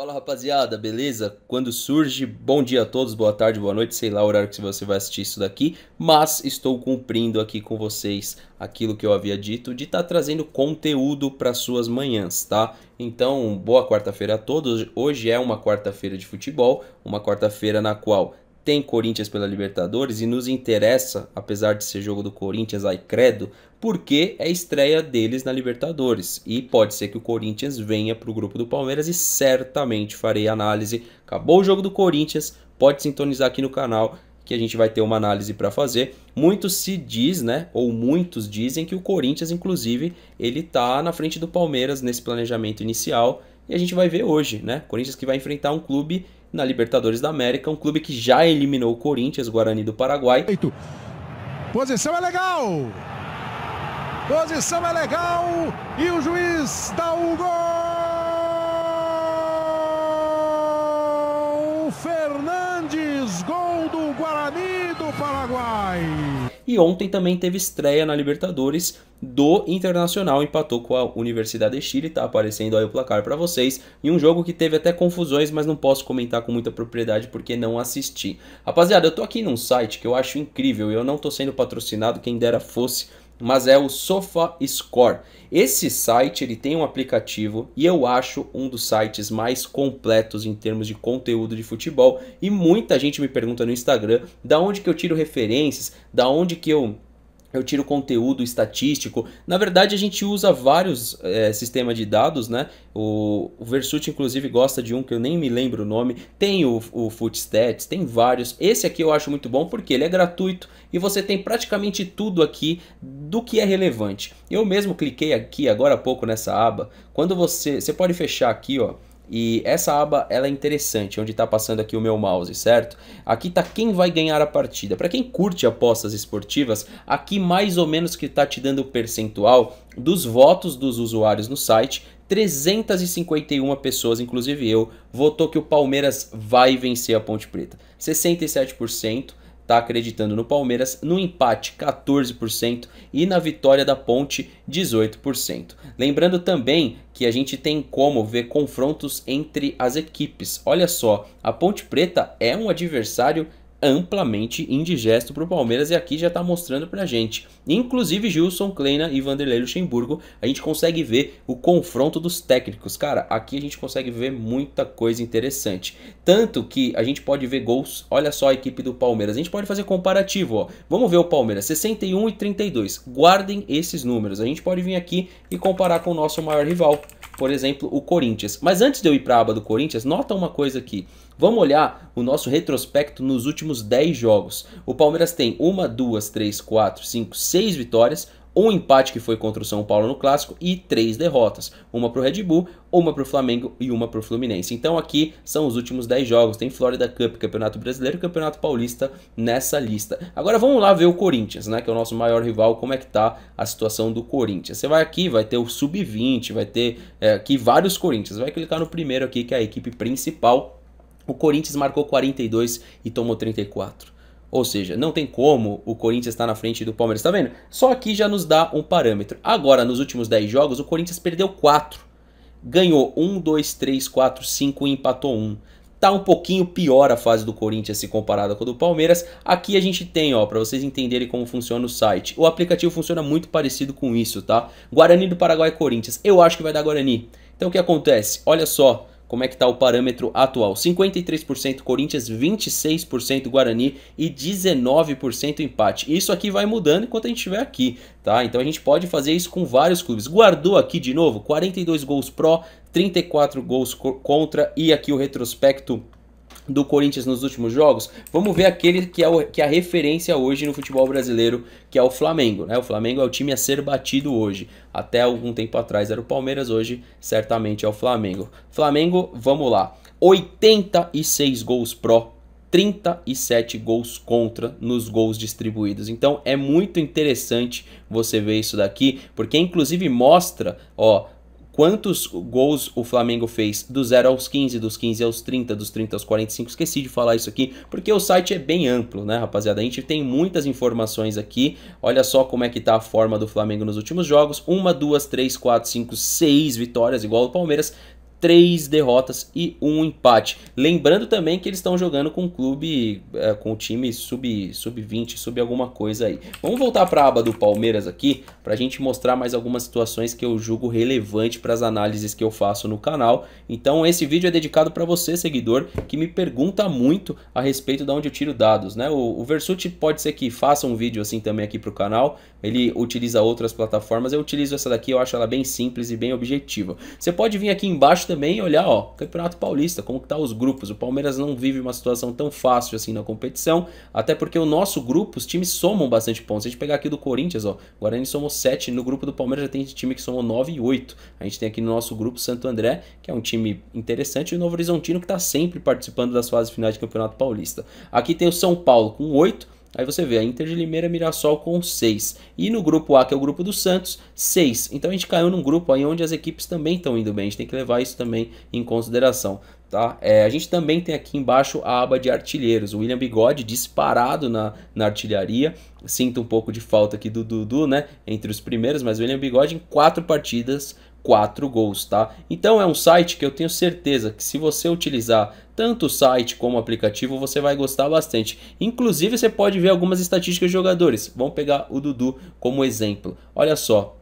Fala rapaziada, beleza? Quando surge, bom dia a todos, boa tarde, boa noite, sei lá o horário que você vai assistir isso daqui, mas estou cumprindo aqui com vocês aquilo que eu havia dito de estar tá trazendo conteúdo para suas manhãs, tá? Então, boa quarta-feira a todos. Hoje é uma quarta-feira de futebol, uma quarta-feira na qual tem Corinthians pela Libertadores e nos interessa, apesar de ser jogo do Corinthians, ai credo, porque é estreia deles na Libertadores. E pode ser que o Corinthians venha para o grupo do Palmeiras e certamente farei análise. Acabou o jogo do Corinthians, pode sintonizar aqui no canal que a gente vai ter uma análise para fazer. Muitos se diz, né, ou muitos dizem que o Corinthians inclusive, ele tá na frente do Palmeiras nesse planejamento inicial e a gente vai ver hoje, né? Corinthians que vai enfrentar um clube na Libertadores da América, um clube que já eliminou o Corinthians, Guarani do Paraguai. Posição é legal! Posição é legal! E o juiz dá o gol! Fernandes, gol! E ontem também teve estreia na Libertadores do Internacional, empatou com a Universidade de Chile, tá aparecendo aí o placar para vocês, e um jogo que teve até confusões, mas não posso comentar com muita propriedade porque não assisti. Rapaziada, eu tô aqui num site que eu acho incrível, eu não tô sendo patrocinado, quem dera fosse, mas é o SofaScore. Esse site ele tem um aplicativo e eu acho um dos sites mais completos em termos de conteúdo de futebol e muita gente me pergunta no Instagram da onde que eu tiro referências, da onde que eu eu tiro conteúdo estatístico. Na verdade, a gente usa vários é, eh, sistemas de dados, né? O, o inclusive, gosta de um que eu nem me lembro o nome. Tem o, o Footstats, tem vários. Esse aqui eu acho muito bom porque ele é gratuito e você tem praticamente tudo aqui do que é relevante. Eu mesmo cliquei aqui agora há pouco nessa aba. Quando você... Você pode fechar aqui, ó e essa aba ela é interessante, onde está passando aqui o meu mouse, certo? Aqui está quem vai ganhar a partida. Para quem curte apostas esportivas, aqui mais ou menos que está te dando o percentual dos votos dos usuários no site. 351 pessoas, inclusive eu, votou que o Palmeiras vai vencer a Ponte Preta. 67%, está acreditando no Palmeiras, no empate 14% e na vitória da Ponte 18%. Lembrando também que a gente tem como ver confrontos entre as equipes. Olha só, a Ponte Preta é um adversário amplamente indigesto para o Palmeiras e aqui já está mostrando para a gente. Inclusive Gilson, Kleina e Vanderlei Luxemburgo, a gente consegue ver o confronto dos técnicos. Cara, aqui a gente consegue ver muita coisa interessante. Tanto que a gente pode ver gols, olha só a equipe do Palmeiras. A gente pode fazer comparativo, ó. Vamos ver o Palmeiras, 61 e 32. Guardem esses números. A gente pode vir aqui e comparar com o nosso maior rival, por exemplo, o Corinthians. Mas antes de eu ir para a aba do Corinthians, nota uma coisa aqui. Vamos olhar o nosso retrospecto nos últimos 10 jogos. O Palmeiras tem uma, duas, três, quatro, cinco, seis vitórias, um empate que foi contra o São Paulo no clássico e três derrotas, uma para o Red Bull, uma para o Flamengo e uma para o Fluminense. Então aqui são os últimos 10 jogos, tem Florida Cup, Campeonato Brasileiro e Campeonato Paulista nessa lista. Agora vamos lá ver o Corinthians, né, que é o nosso maior rival, como é que tá a situação do Corinthians. Você vai aqui, vai ter o sub-20, vai ter é, aqui vários Corinthians, vai clicar no primeiro aqui que é a equipe principal o Corinthians marcou 42 e tomou 34. Ou seja, não tem como o Corinthians estar tá na frente do Palmeiras, tá vendo? Só aqui já nos dá um parâmetro. Agora, nos últimos 10 jogos, o Corinthians perdeu 4. Ganhou 1, 2, 3, 4, 5 e empatou 1. Tá um pouquinho pior a fase do Corinthians se comparada com a do Palmeiras. Aqui a gente tem, ó, para vocês entenderem como funciona o site. O aplicativo funciona muito parecido com isso, tá? Guarani do Paraguai Corinthians. Eu acho que vai dar Guarani. Então o que acontece? Olha só, como é que está o parâmetro atual. 53% Corinthians, 26% Guarani e 19% empate. Isso aqui vai mudando enquanto a gente estiver aqui, tá? Então a gente pode fazer isso com vários clubes. Guardou aqui de novo 42 gols pró, 34 gols contra e aqui o retrospecto do Corinthians nos últimos jogos, vamos ver aquele que é, o, que é a referência hoje no futebol brasileiro, que é o Flamengo. Né? O Flamengo é o time a ser batido hoje. Até algum tempo atrás era o Palmeiras, hoje certamente é o Flamengo. Flamengo, vamos lá. 86 gols pró 37 gols contra nos gols distribuídos. Então é muito interessante você ver isso daqui, porque inclusive mostra, ó, quantos gols o Flamengo fez do 0 aos 15, dos 15 aos 30, dos 30 aos 45. Esqueci de falar isso aqui, porque o site é bem amplo, né, rapaziada? A gente tem muitas informações aqui. Olha só como é que tá a forma do Flamengo nos últimos jogos. Uma, duas, três, quatro, cinco, seis vitórias, igual o Palmeiras três derrotas e um empate. Lembrando também que eles estão jogando com o clube, é, com o time sub-20, sub, sub, sub alguma coisa aí. Vamos voltar para a aba do Palmeiras aqui, para a gente mostrar mais algumas situações que eu julgo relevante para as análises que eu faço no canal. Então esse vídeo é dedicado para você, seguidor, que me pergunta muito a respeito de onde eu tiro dados. Né? O, o Versuti pode ser que faça um vídeo assim também aqui para o canal, ele utiliza outras plataformas, eu utilizo essa daqui, eu acho ela bem simples e bem objetiva. Você pode vir aqui embaixo também olhar, ó, Campeonato Paulista, como que tá os grupos. O Palmeiras não vive uma situação tão fácil assim na competição, até porque o nosso grupo, os times somam bastante pontos. Se a gente pegar aqui do Corinthians, ó, o Guarani somou 7, no grupo do Palmeiras já tem time que somou 9 e 8. A gente tem aqui no nosso grupo Santo André, que é um time interessante, e o Novo Horizontino que está sempre participando das fases finais de Campeonato Paulista. Aqui tem o São Paulo com 8, Aí você vê a Inter de Limeira Mirassol com 6. E no grupo A, que é o grupo do Santos, 6. Então a gente caiu num grupo aí onde as equipes também estão indo bem. A gente tem que levar isso também em consideração. Tá? É, a gente também tem aqui embaixo a aba de artilheiros. O William Bigode disparado na, na artilharia. Sinto um pouco de falta aqui do Dudu, né? Entre os primeiros, mas o William Bigode em quatro partidas 4 gols, tá? Então é um site que eu tenho certeza que se você utilizar tanto o site como o aplicativo, você vai gostar bastante. Inclusive você pode ver algumas estatísticas de jogadores. Vamos pegar o Dudu como exemplo. Olha só,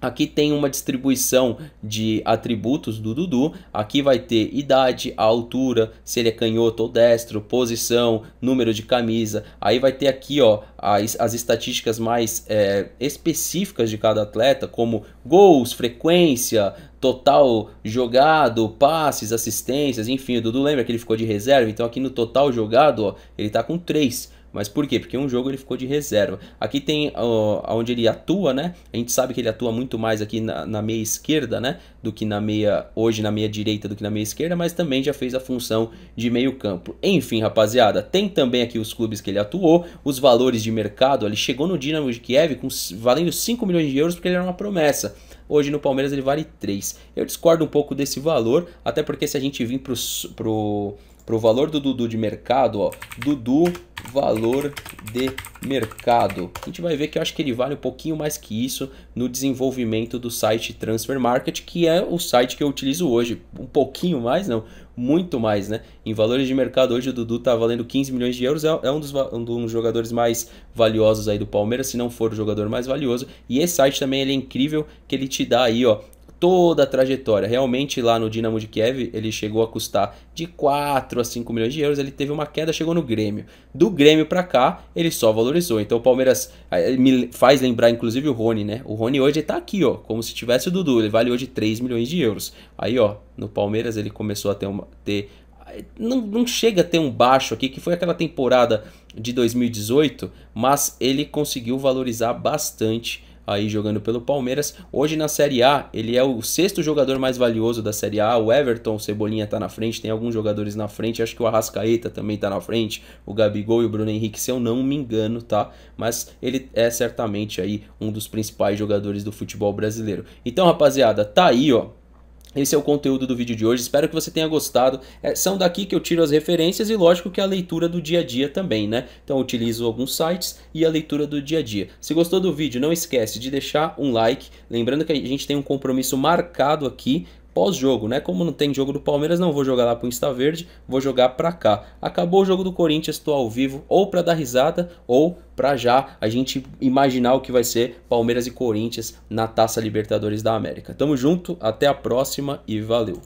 Aqui tem uma distribuição de atributos do Dudu. Aqui vai ter idade, a altura, se ele é canhoto ou destro, posição, número de camisa. Aí vai ter aqui ó, as, as estatísticas mais é, específicas de cada atleta, como gols, frequência, total jogado, passes, assistências, enfim, o Dudu lembra que ele ficou de reserva, então aqui no total jogado, ó, ele está com 3. Mas por quê? Porque um jogo ele ficou de reserva. Aqui tem ó, onde ele atua, né? A gente sabe que ele atua muito mais aqui na, na, meia esquerda, né? Do que na meia, hoje na meia direita do que na meia esquerda, mas também já fez a função de meio campo. Enfim, rapaziada, tem também aqui os clubes que ele atuou, os valores de mercado. Ele chegou no Dinamo de Kiev com, valendo 5 milhões de euros porque ele era uma promessa. Hoje no Palmeiras ele vale 3. Eu discordo um pouco desse valor, até porque se a gente vir pro, pro, valor do Dudu de mercado, ó, Dudu valor de mercado. A gente vai ver que eu acho que ele vale um pouquinho mais que isso no desenvolvimento do site Transfer Market, que é o site que eu utilizo hoje. Um pouquinho mais, não, muito mais, né? Em valores de mercado, hoje o Dudu está valendo 15 milhões de euros, é, é um dos, um dos jogadores mais valiosos aí do Palmeiras, se não for o jogador mais valioso. E esse site também ele é incrível, que ele te dá aí, ó, toda a trajetória. Realmente lá no Dinamo de Kiev ele chegou a custar de 4 a 5 milhões de euros, ele teve uma queda, chegou no Grêmio. Do Grêmio para cá, ele só valorizou. Então o Palmeiras me faz lembrar inclusive o Rony, né? O Rony hoje tá aqui, ó, como se tivesse o Dudu, ele vale hoje 3 milhões de euros. Aí, ó, no Palmeiras ele começou a ter, uma, ter não, não chega a ter um baixo aqui, que foi aquela temporada de 2018, mas ele conseguiu valorizar bastante aí jogando pelo Palmeiras. Hoje na Série A, ele é o sexto jogador mais valioso da Série A. O Everton, o Cebolinha tá na frente, tem alguns jogadores na frente. Acho que o Arrascaeta também tá na frente, o Gabigol e o Bruno Henrique, se eu não me engano, tá? Mas ele é certamente aí um dos principais jogadores do futebol brasileiro. Então, rapaziada, tá aí, ó. Esse é o conteúdo do vídeo de hoje, espero que você tenha gostado. É, são daqui que eu tiro as referências e lógico que a leitura do dia a dia também, né? Então utilizo alguns sites e a leitura do dia a dia. Se gostou do vídeo, não esquece de deixar um like. Lembrando que a gente tem um compromisso marcado aqui pós-jogo, né? Como não tem jogo do Palmeiras, não vou jogar lá pro Insta Verde, vou jogar pra cá. Acabou o jogo do Corinthians, tô ao vivo, ou pra dar risada, ou pra já a gente imaginar o que vai ser Palmeiras e Corinthians na Taça Libertadores da América. Tamo junto, até a próxima e valeu!